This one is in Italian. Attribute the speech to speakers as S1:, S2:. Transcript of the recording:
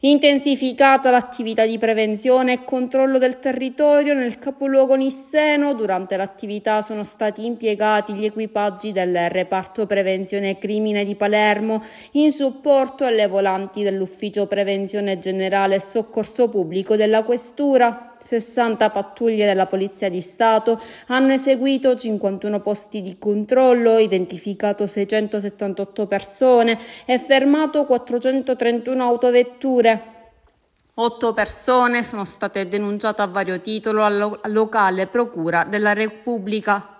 S1: Intensificata l'attività di prevenzione e controllo del territorio nel capoluogo nisseno, durante l'attività sono stati impiegati gli equipaggi del reparto prevenzione crimine di Palermo in supporto alle volanti dell'ufficio prevenzione generale e soccorso pubblico della questura. 60 pattuglie della Polizia di Stato hanno eseguito 51 posti di controllo, identificato 678 persone e fermato 431 autovetture. Otto persone sono state denunciate a vario titolo alla locale Procura della Repubblica.